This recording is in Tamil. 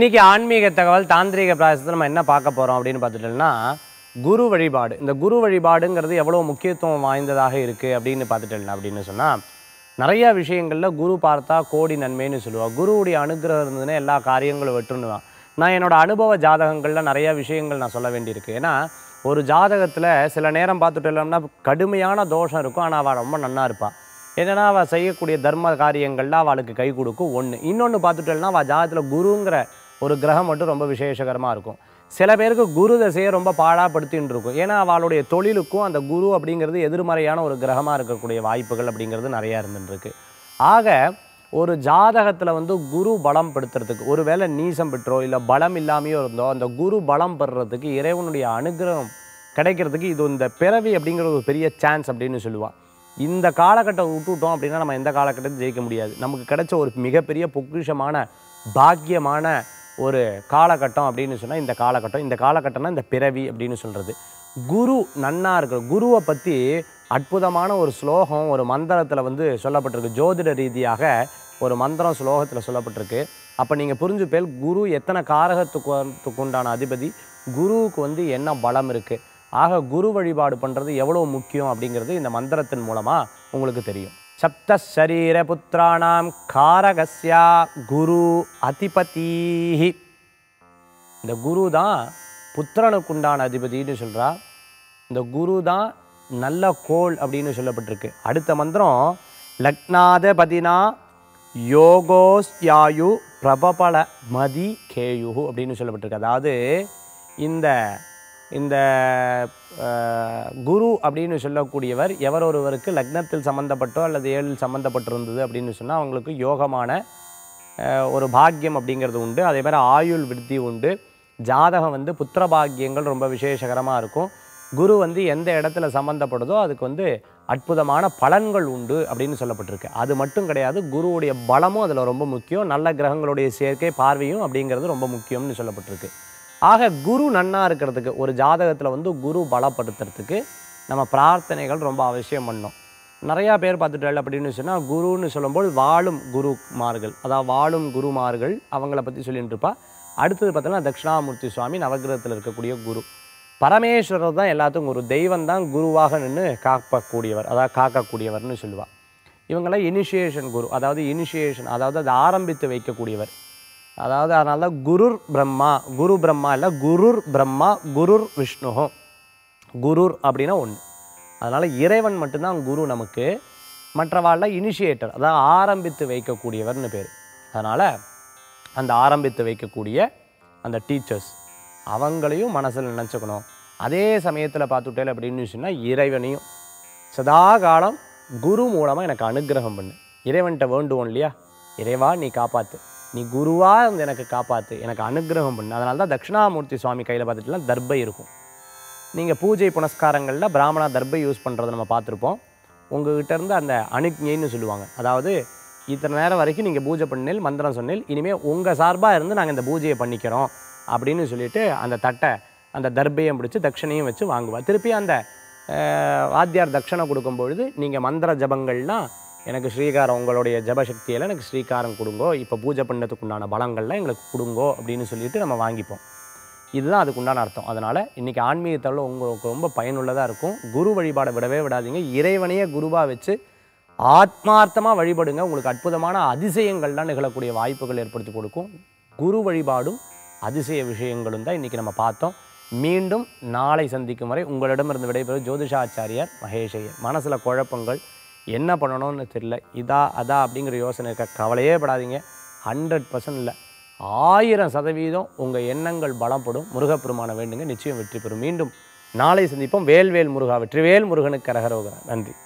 இன்றைக்கி ஆன்மீக தகவல் தாந்திரிக பிராயசத்தில் நம்ம என்ன பார்க்க போகிறோம் அப்படின்னு பார்த்துட்டோம்னா குரு வழிபாடு இந்த குரு வழிபாடுங்கிறது எவ்வளோ முக்கியத்துவம் வாய்ந்ததாக இருக்குது அப்படின்னு பார்த்துட்டோம்னா அப்படின்னு சொன்னால் நிறையா விஷயங்களில் குரு பார்த்தா கோடி நன்மைன்னு சொல்லுவாள் குருவுடைய அனுகிரகம் இருந்ததுன்னா எல்லா காரியங்களும் வெற்றுன்னுவான் நான் என்னோட அனுபவ ஜாதகங்களில் நிறையா விஷயங்கள் நான் சொல்ல வேண்டியிருக்கு ஏன்னா ஒரு ஜாதகத்தில் சில நேரம் பார்த்துட்டோம்னா கடுமையான தோஷம் இருக்கும் ஆனால் அவள் ரொம்ப நன்னா இருப்பாள் என்னென்னா அவள் செய்யக்கூடிய தர்ம காரியங்கள்லாம் அவளுக்கு கை கொடுக்கும் ஒன்று இன்னொன்று பார்த்துட்டோம்னா அவள் ஜாதத்தில் குருங்கிற ஒரு கிரகம் மட்டும் ரொம்ப விசேஷகரமாக இருக்கும் சில பேருக்கு குரு தசையை ரொம்ப பாடாப்படுத்தின்னு இருக்கும் ஏன்னா அவளுடைய தொழிலுக்கும் அந்த குரு அப்படிங்கிறது எதிர்மறையான ஒரு கிரகமாக இருக்கக்கூடிய வாய்ப்புகள் அப்படிங்கிறது நிறையா இருந்துருக்கு ஆக ஒரு ஜாதகத்தில் வந்து குரு பலம் படுத்துறதுக்கு ஒரு வேளை நீசம் பெற்றோ இல்லை பலம் இல்லாமையோ இருந்தோ அந்த குரு பலம் பெறுறதுக்கு இறைவனுடைய அனுகிரகம் கிடைக்கிறதுக்கு இது இந்த பிறவி அப்படிங்கிற ஒரு பெரிய சான்ஸ் அப்படின்னு சொல்லுவாள் இந்த காலகட்டம் விட்டுவிட்டோம் அப்படின்னா நம்ம எந்த காலகட்டத்தையும் ஜெயிக்க முடியாது நமக்கு கிடைச்ச ஒரு மிகப்பெரிய பொக்கிஷமான பாக்கியமான ஒரு காலகட்டம் அப்படின்னு சொன்னால் இந்த காலகட்டம் இந்த காலகட்டம்னா இந்த பிறவி அப்படின்னு சொல்கிறது குரு நன்னா இருக்கிற குருவை பற்றி அற்புதமான ஒரு ஸ்லோகம் ஒரு மந்திரத்தில் வந்து சொல்லப்பட்டிருக்கு ஜோதிட ரீதியாக ஒரு மந்திரம் ஸ்லோகத்தில் சொல்லப்பட்டிருக்கு அப்போ நீங்கள் புரிஞ்சு பேர் குரு எத்தனை காரகத்துக்கு உண்டான அதிபதி குருவுக்கு வந்து என்ன பலம் இருக்குது ஆக குரு வழிபாடு பண்ணுறது எவ்வளோ முக்கியம் அப்படிங்கிறது இந்த மந்திரத்தின் மூலமாக உங்களுக்கு தெரியும் சப்தரீரபுத்திராணாம் காரகசியா குரு அதிபதீஹி இந்த குரு தான் புத்திரனுக்குண்டான அதிபதினு சொல்கிறா இந்த குரு தான் நல்ல கோள் அப்படின்னு சொல்லப்பட்டிருக்கு அடுத்த மந்திரம் லக்னாதபதினா யோகோஸ்யாயு பிரபபல மதி கேயு அப்படின்னு சொல்லப்பட்டிருக்கு அதாவது இந்த இந்த குரு அப்படின்னு சொல்லக்கூடியவர் எவர் ஒருவருக்கு லக்னத்தில் சம்மந்தப்பட்டோ அல்லது ஏழில் சம்மந்தப்பட்டிருந்தது அப்படின்னு சொன்னால் அவங்களுக்கு யோகமான ஒரு பாக்கியம் அப்படிங்கிறது உண்டு அதே மாதிரி ஆயுள் விருத்தி உண்டு ஜாதகம் வந்து புத்திர பாக்கியங்கள் ரொம்ப விசேஷகரமாக இருக்கும் குரு வந்து எந்த இடத்துல சம்மந்தப்படுதோ அதுக்கு வந்து அற்புதமான பலன்கள் உண்டு அப்படின்னு சொல்லப்பட்டிருக்கு அது மட்டும் கிடையாது குருவுடைய பலமும் அதில் ரொம்ப முக்கியம் நல்ல கிரகங்களுடைய சேர்க்கை பார்வையும் அப்படிங்கிறது ரொம்ப முக்கியம்னு சொல்லப்பட்டிருக்கு ஆக குரு நன்னாக இருக்கிறதுக்கு ஒரு ஜாதகத்தில் வந்து குரு பலப்படுத்துறதுக்கு நம்ம பிரார்த்தனைகள் ரொம்ப அவசியம் பண்ணோம் நிறையா பேர் பார்த்துட்டாள் அப்படின்னு சொன்னால் குருன்னு சொல்லும்போது வாழும் குருமார்கள் அதாவது வாழும் குருமார்கள் அவங்கள பற்றி சொல்லிட்டு இருப்பா அடுத்தது பார்த்தோன்னா தட்சிணாமூர்த்தி சுவாமி நவகிரகத்தில் இருக்கக்கூடிய குரு பரமேஸ்வரர் தான் எல்லாத்துக்கும் குரு தெய்வம் தான் குருவாக நின்று காக்கக்கூடியவர் அதாவது காக்கக்கூடியவர்னு சொல்லுவாள் இவங்களாம் இனிஷியேஷன் குரு அதாவது இனிஷியேஷன் அதாவது அதை ஆரம்பித்து வைக்கக்கூடியவர் அதாவது அதனால தான் குருர் பிரம்மா குரு பிரம்மா இல்லை குருர் பிரம்மா குருர் விஷ்ணு குருர் அப்படின்னா ஒன்று அதனால் இறைவன் மட்டும்தான் குரு நமக்கு மற்றவாழ்ல இனிஷியேட்டர் அதாவது ஆரம்பித்து வைக்கக்கூடியவர்னு பேர் அதனால் அந்த ஆரம்பித்து வைக்கக்கூடிய அந்த டீச்சர்ஸ் அவங்களையும் மனசில் நினச்சிக்கணும் அதே சமயத்தில் பார்த்துட்டேன் அப்படின்னு சொன்னால் இறைவனையும் சதா காலம் குரு மூலமாக எனக்கு அனுகிரகம் பண்ணு இறைவன்கிட்ட வேண்டுவோம் இல்லையா இறைவா நீ காப்பாற்று நீ குருவாக வந்து எனக்கு காப்பாற்று எனக்கு அனுகிரகம் பண்ணு அதனால தான் தட்சிணாமூர்த்தி சுவாமி கையில் பார்த்துட்டுலாம் தர்பை இருக்கும் நீங்கள் பூஜை புனஸ்காரங்களில் பிராமணா தர்பை யூஸ் பண்ணுறதை நம்ம பார்த்துருப்போம் இருந்து அந்த அனுக்ஞைன்னு சொல்லுவாங்க அதாவது இத்தனை நேரம் வரைக்கும் நீங்கள் பூஜை பண்ணில் மந்திரம் சொன்னில் இனிமேல் உங்கள் சார்பாக இருந்து நாங்கள் இந்த பூஜையை பண்ணிக்கிறோம் அப்படின்னு சொல்லிவிட்டு அந்த தட்டை அந்த தர்பையும் பிடிச்சி தட்சணையும் வச்சு வாங்குவோம் திருப்பி அந்த வாத்தியார் தட்சணை கொடுக்கும்பொழுது நீங்கள் மந்திர ஜபங்கள்லாம் எனக்கு ஸ்ரீகாரம் உங்களுடைய ஜபசக்தியில் எனக்கு ஸ்ரீகாரம் கொடுங்கோ இப்போ பூஜை பண்ணதுக்கு உண்டான பலங்கள்லாம் எங்களுக்கு கொடுங்கோ அப்படின்னு சொல்லிட்டு நம்ம வாங்கிப்போம் இதுதான் அதுக்கு உண்டான அர்த்தம் அதனால் இன்றைக்கி ஆன்மீகத்தில் உங்களுக்கு ரொம்ப பயனுள்ளதாக இருக்கும் குரு வழிபாடை விடவே விடாதீங்க இறைவனையே குருவாக வச்சு ஆத்மார்த்தமாக வழிபடுங்க உங்களுக்கு அற்புதமான அதிசயங்கள்லாம் நிகழக்கூடிய வாய்ப்புகள் ஏற்படுத்தி கொடுக்கும் குரு வழிபாடும் அதிசய விஷயங்களும் தான் இன்றைக்கி நம்ம பார்த்தோம் மீண்டும் நாளை சந்திக்கும் வரை உங்களிடமிருந்து விடைபெறும் ஜோதிஷாச்சாரியர் மகேஷையர் மனசில் குழப்பங்கள் என்ன பண்ணணும்னு தெரியல இதா அதா அப்படிங்கிற யோசனை இருக்க கவலையே படாதீங்க ஹண்ட்ரட் பர்சன்ட் இல்லை ஆயிரம் சதவீதம் உங்கள் எண்ணங்கள் பலப்படும் முருகப்பெருமான வேண்டுங்க நிச்சயம் வெற்றி பெறும் மீண்டும் நாளை சந்திப்போம் வேல்வேல் முருகா வெற்றிவேல் முருகனுக்கு கரகரோகிறார் நன்றி